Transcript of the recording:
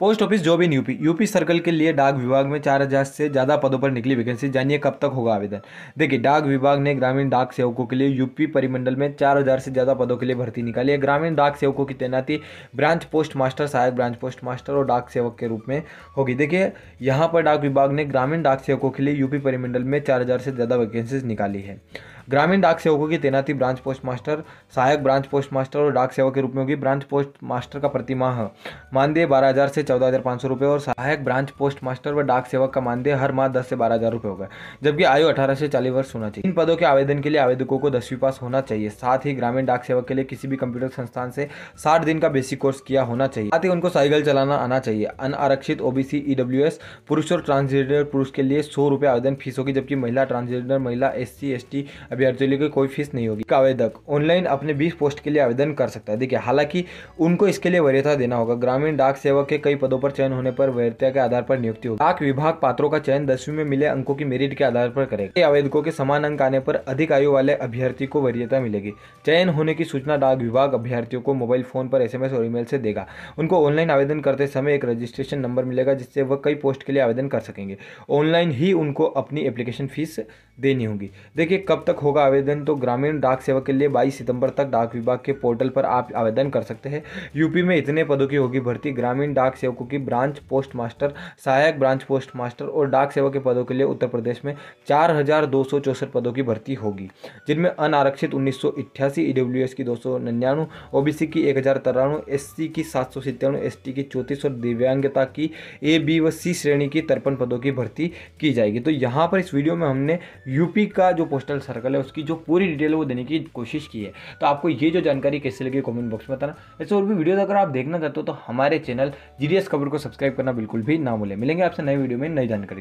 post office job in UP UP circle के लिए डाक विभाग में चार हज़ार से ज़्यादा पदों पर निकली वैकेंसी जानिए कब तक होगा आवेदन देखिए डाक विभाग ने ग्रामीण डाक सेवकों के लिए यूपी परिमंडल में चार हज़ार से ज़्यादा पदों के लिए भर्ती निकाली है ग्रामीण डाक सेवकों की तैनाती ब्रांच पोस्ट मास्टर सहायक ब्रांच पोस्ट मास्टर और डाक सेवक के रूप में होगी देखिए यहाँ पर डाक विभाग ने ग्रामीण डाक सेवकों के लिए यूपी परिमंडल में चार से ज़्यादा वैकेंसीज निकाली है ग्रामीण डाक सेवकों की तैनाती ब्रांच पोस्ट मास्टर सहायक ब्रांच पोस्ट मास्टर और डाक सेवक के रूप में होगी ब्रांच पोस्ट मास्टर का प्रतिमाह मानदेय बारह हज़ार से चौदह हज़ार पांच सौ रुपये और सहायक ब्रांच पोस्ट मास्टर व डाक सेवक का मानदेय हर माह दस से बारह हज़ार रुपये होगा जबकि आयु अठारह से चालीस वर्ष होना चाहिए इन पदों के आवेदन के लिए आवेदकों को दसवीं पास होना चाहिए साथ ही ग्रामीण डाक सेवक के लिए किसी भी कंप्यूटर संस्थान से साठ दिन का बेसिक कोर्स किया होना चाहिए साथ ही उनको साइकिल चलाना आना चाहिए अनारक्षित ओबीसी एस पुरुष और ट्रांसजेंडर पुरुष के लिए सौ रुपये आवेदन फीस होगी जबकि महिला ट्रांसजेंडर महिला एस सी अभ्यर्थियों की कोई फीस नहीं होगी आवेदक ऑनलाइन अपने बीस पोस्ट के लिए आवेदन कर सकता है देखिए हालांकि उनको इसके लिए वरीयता देना होगा ग्रामीण डाक सेवक के कई पदों पर चयन होने पर वरीयता के आधार पर नियुक्ति होगी डाक विभाग पात्रों का चयन दसवीं में मिले अंकों की मेरिट के आधार पर करेगा आवेदकों के समान अंक आने पर अधिक आयु वाले अभ्यर्थी को वरीयता मिलेगी चयन होने की सूचना डाक विभाग अभ्यर्थियों को मोबाइल फोन पर एस और ईमेल से देगा उनको ऑनलाइन आवेदन करते समय एक रजिस्ट्रेशन नंबर मिलेगा जिससे वह कई पोस्ट के लिए आवेदन कर सकेंगे ऑनलाइन ही उनको अपनी एप्लीकेशन फीस देनी होगी देखिए कब तक होगा आवेदन तो ग्रामीण डाक सेवा के लिए 22 सितंबर तक डाक विभाग के पोर्टल पर आप आवेदन कर सकते हैं यूपी में इतने पदों की होगी भर्ती ग्रामीण डाक सेवकों की ब्रांच पोस्ट मास्टर सहायक ब्रांच पोस्ट मास्टर और डाक सेवा के पदों के लिए उत्तर प्रदेश में चार पदों की भर्ती होगी जिनमें अनारक्षित उन्नीस सौ की दो सौ की एक हज़ार तिरानवे एस की सात सौ सत्तानवे एस की चौंतीस और दिव्यांगता की ए बी व सी श्रेणी की तिरपन पदों की भर्ती की जाएगी तो यहाँ पर इस वीडियो में हमने यूपी का जो पोस्टल सर्कल है उसकी जो पूरी डिटेल वो देने की कोशिश की है तो आपको ये जो जानकारी कैसे लगी कमेंट बॉक्स में बताना ऐसे और भी वीडियो अगर आप देखना चाहते हो तो हमारे चैनल जी खबर को सब्सक्राइब करना बिल्कुल भी ना भूलें मिलेंगे आपसे नए वीडियो में नई जानकारी